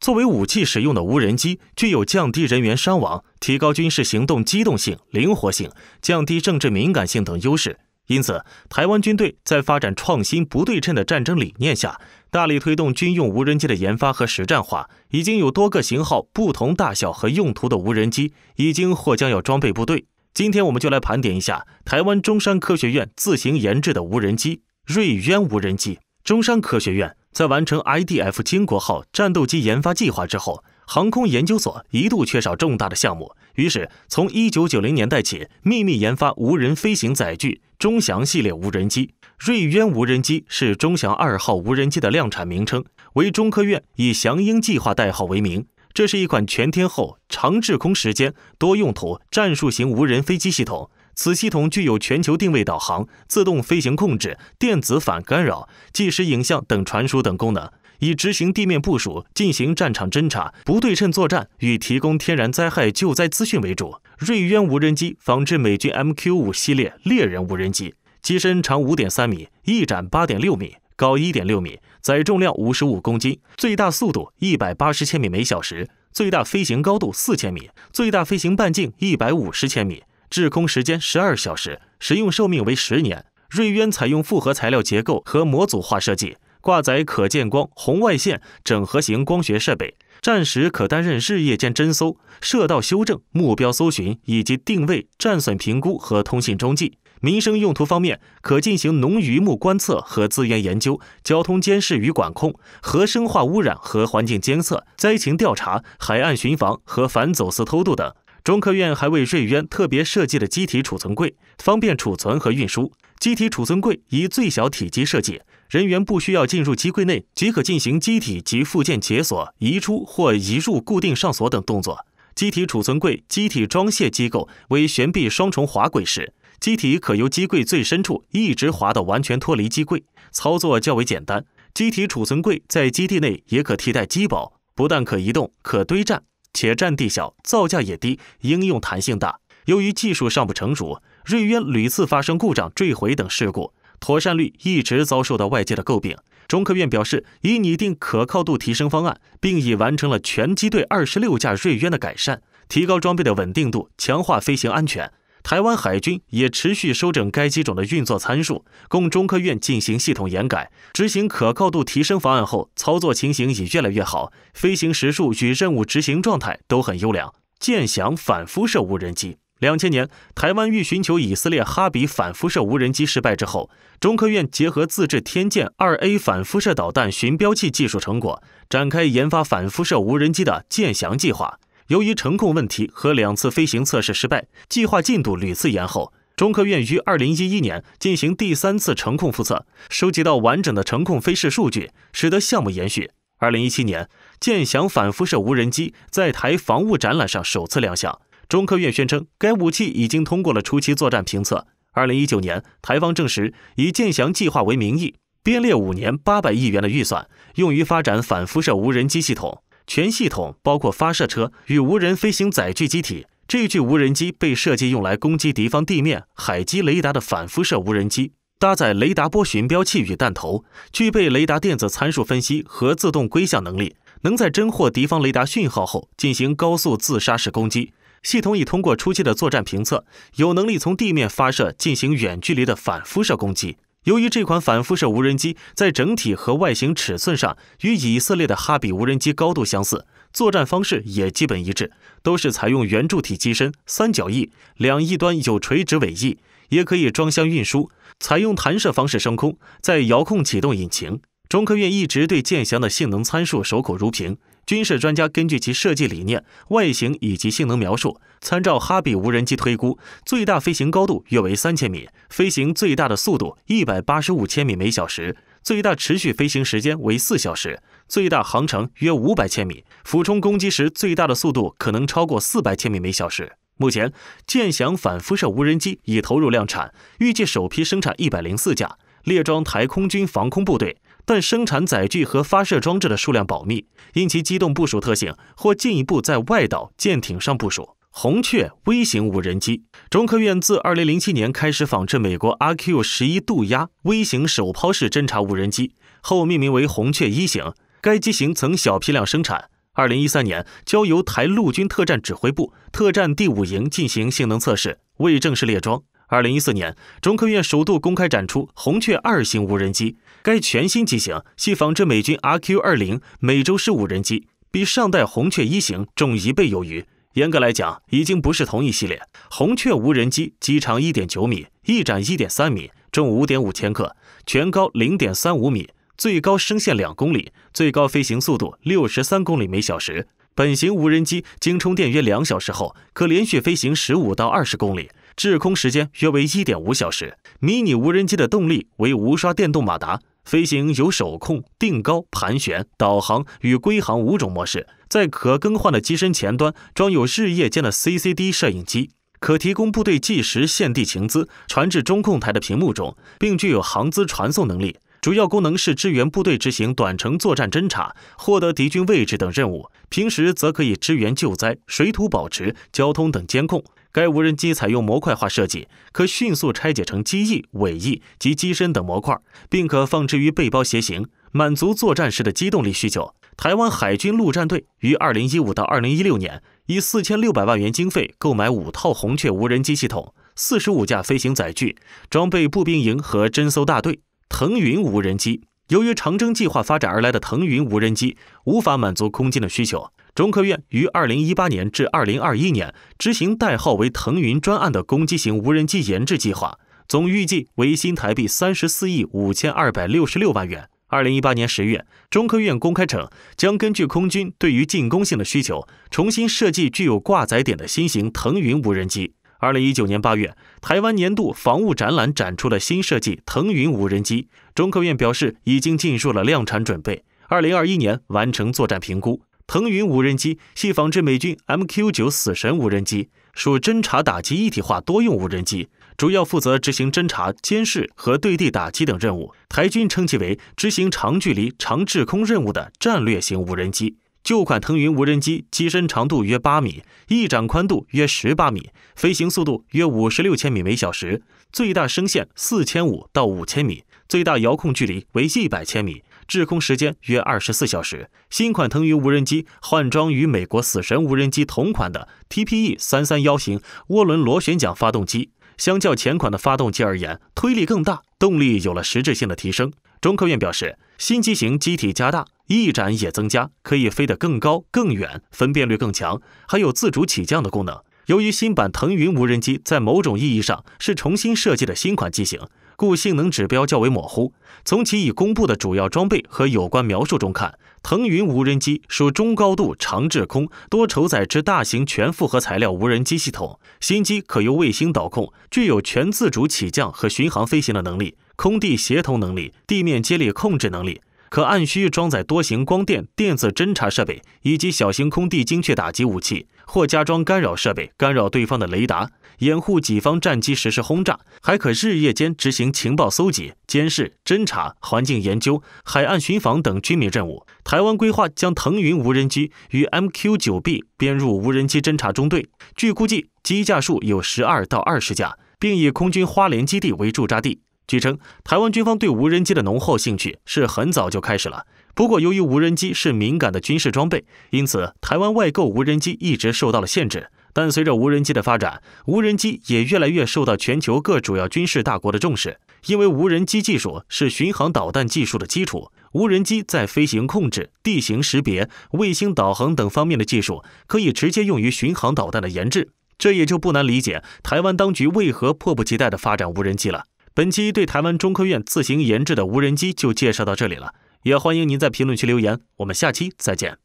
作为武器使用的无人机，具有降低人员伤亡、提高军事行动机动性、灵活性、降低政治敏感性等优势。因此，台湾军队在发展创新不对称的战争理念下，大力推动军用无人机的研发和实战化。已经有多个型号、不同大小和用途的无人机已经或将要装备部队。今天，我们就来盘点一下台湾中山科学院自行研制的无人机“瑞渊”无人机。中山科学院在完成 IDF 金国号战斗机研发计划之后，航空研究所一度缺少重大的项目，于是从1990年代起秘密研发无人飞行载具。中翔系列无人机，瑞渊无人机是中翔二号无人机的量产名称，为中科院以“翔鹰”计划代号为名。这是一款全天候、长滞空时间、多用途战术型无人飞机系统。此系统具有全球定位导航、自动飞行控制、电子反干扰、即时影像等传输等功能。以执行地面部署、进行战场侦察、不对称作战与提供天然灾害救灾资讯为主。瑞渊无人机仿制美军 MQ 五系列猎人无人机，机身长五点三米，翼展八点六米，高一点六米，载重量五十五公斤，最大速度一百八十千米每小时，最大飞行高度四千米，最大飞行半径一百五十千米，滞空时间十二小时，使用寿命为十年。瑞渊采用复合材料结构和模组化设计。挂载可见光、红外线整合型光学设备，战时可担任日夜间侦搜、射道修正、目标搜寻以及定位、战损评估和通信中继；民生用途方面，可进行农渔牧观测和资源研究、交通监视与管控、核生化污染和环境监测、灾情调查、海岸巡防和反走私偷渡等。中科院还为瑞渊特别设计了机体储存柜，方便储存和运输。机体储存柜以最小体积设计，人员不需要进入机柜内即可进行机体及附件解锁、移出或移入、固定上锁等动作。机体储存柜机体装卸机构为悬臂双重滑轨式，机体可由机柜最深处一直滑到完全脱离机柜，操作较为简单。机体储存柜在基地内也可替代机堡，不但可移动，可堆栈。且占地小，造价也低，应用弹性大。由于技术尚不成熟，瑞渊屡次发生故障、坠毁等事故，妥善率一直遭受到外界的诟病。中科院表示，已拟定可靠度提升方案，并已完成了全机队二十六架瑞渊的改善，提高装备的稳定度，强化飞行安全。台湾海军也持续收整该机种的运作参数，供中科院进行系统研改。执行可靠度提升方案后，操作情形已越来越好，飞行时数与任务执行状态都很优良。剑翔反辐射无人机，两千年台湾欲寻求以色列哈比反辐射无人机失败之后，中科院结合自制天剑二 A 反辐射导弹巡标器技术成果，展开研发反辐射无人机的剑翔计划。由于程控问题和两次飞行测试失败，计划进度屡次延后。中科院于二零一一年进行第三次程控复测，收集到完整的程控飞试数据，使得项目延续。二零一七年，健翔反辐射无人机在台防务展览上首次亮相。中科院宣称，该武器已经通过了初期作战评测。二零一九年，台方证实，以“健翔”计划为名义，编列五年八百亿元的预算，用于发展反辐射无人机系统。全系统包括发射车与无人飞行载具机体。这具无人机被设计用来攻击敌方地面、海基雷达的反辐射无人机，搭载雷达波寻标器与弹头，具备雷达电子参数分析和自动归向能力，能在侦获敌方雷达讯号后进行高速自杀式攻击。系统已通过初期的作战评测，有能力从地面发射进行远距离的反辐射攻击。由于这款反辐射无人机在整体和外形尺寸上与以色列的哈比无人机高度相似，作战方式也基本一致，都是采用圆柱体机身、三角翼、两翼端有垂直尾翼，也可以装箱运输，采用弹射方式升空，在遥控启动引擎。中科院一直对剑翔的性能参数守口如瓶。军事专家根据其设计理念、外形以及性能描述，参照哈比无人机推估，最大飞行高度约为三千米，飞行最大的速度一百八十五千米每小时，最大持续飞行时间为四小时，最大航程约五百千米。俯冲攻击时，最大的速度可能超过四百千米每小时。目前，健翔反辐射无人机已投入量产，预计首批生产一百零四架，列装台空军防空部队。但生产载具和发射装置的数量保密，因其机动部署特性，或进一步在外岛舰艇上部署红雀微型无人机。中科院自二零零七年开始仿制美国阿 Q 十一渡鸦微型手抛式侦察无人机，后命名为红雀一型。该机型曾小批量生产，二零一三年交由台陆军特战指挥部特战第五营进行性能测试，未正式列装。二零一四年，中科院首度公开展出红雀二型无人机。该全新机型系仿制美军 RQ 二零美洲狮无人机，比上代红雀一型重一倍有余。严格来讲，已经不是同一系列。红雀无人机机长一点九米，翼展一点三米，重五点五千克，全高零点三五米，最高升限两公里，最高飞行速度六十三公里每小时。本型无人机经充电约两小时后，可连续飞行十五到二十公里。滞空时间约为一点五小时。迷你无人机的动力为无刷电动马达，飞行有手控、定高、盘旋、导航与归航五种模式。在可更换的机身前端装有日夜间的 CCD 摄影机，可提供部队计时现地情资，传至中控台的屏幕中，并具有航资传送能力。主要功能是支援部队执行短程作战侦察、获得敌军位置等任务。平时则可以支援救灾、水土保持、交通等监控。该无人机采用模块化设计，可迅速拆解成机翼、尾翼及机身等模块，并可放置于背包携行，满足作战时的机动力需求。台湾海军陆战队于2015到2016年以4600万元经费购买5套红雀无人机系统、45架飞行载具，装备步兵营和侦搜大队。腾云无人机由于长征计划发展而来的腾云无人机无法满足空军的需求。中科院于二零一八年至二零二一年执行代号为“腾云”专案的攻击型无人机研制计划，总预计为新台币三十四亿五千二百六十六万元。二零一八年十月，中科院公开称，将根据空军对于进攻性的需求，重新设计具有挂载点的新型“腾云”无人机。二零一九年八月，台湾年度防务展览展出了新设计“腾云”无人机。中科院表示，已经进入了量产准备，二零二一年完成作战评估。腾云无人机系仿制美军 MQ-9 死神无人机，属侦察打击一体化多用无人机，主要负责执行侦察、监视和对地打击等任务。台军称其为执行长距离长滞空任务的战略型无人机。旧款腾云无人机机身长度约八米，翼展宽度约十八米，飞行速度约五十六千米每小时，最大升限四千五到五千米，最大遥控距离为一百千米。滞空时间约二十四小时。新款腾云无人机换装与美国“死神”无人机同款的 TPE 三三幺型涡轮螺旋桨发动机，相较前款的发动机而言，推力更大，动力有了实质性的提升。中科院表示，新机型机体加大，翼展也增加，可以飞得更高更远，分辨率更强，还有自主起降的功能。由于新版腾云无人机在某种意义上是重新设计的新款机型。故性能指标较为模糊。从其已公布的主要装备和有关描述中看，腾云无人机属中高度长滞空、多酬载之大型全复合材料无人机系统。新机可由卫星导控，具有全自主起降和巡航飞行的能力，空地协同能力，地面接力控制能力，可按需装载多型光电、电子侦察设备以及小型空地精确打击武器或加装干扰设备，干扰对方的雷达。掩护己方战机实施轰炸，还可日夜间执行情报搜集、监视、侦察、环境研究、海岸巡防等军民任务。台湾规划将腾云无人机与 MQ-9B 编入无人机侦察中队，据估计机架数有十二到二十架，并以空军花莲基地为驻扎地。据称，台湾军方对无人机的浓厚兴趣是很早就开始了。不过，由于无人机是敏感的军事装备，因此台湾外购无人机一直受到了限制。但随着无人机的发展，无人机也越来越受到全球各主要军事大国的重视。因为无人机技术是巡航导弹技术的基础，无人机在飞行控制、地形识别、卫星导航等方面的技术可以直接用于巡航导弹的研制。这也就不难理解台湾当局为何迫不及待地发展无人机了。本期对台湾中科院自行研制的无人机就介绍到这里了，也欢迎您在评论区留言。我们下期再见。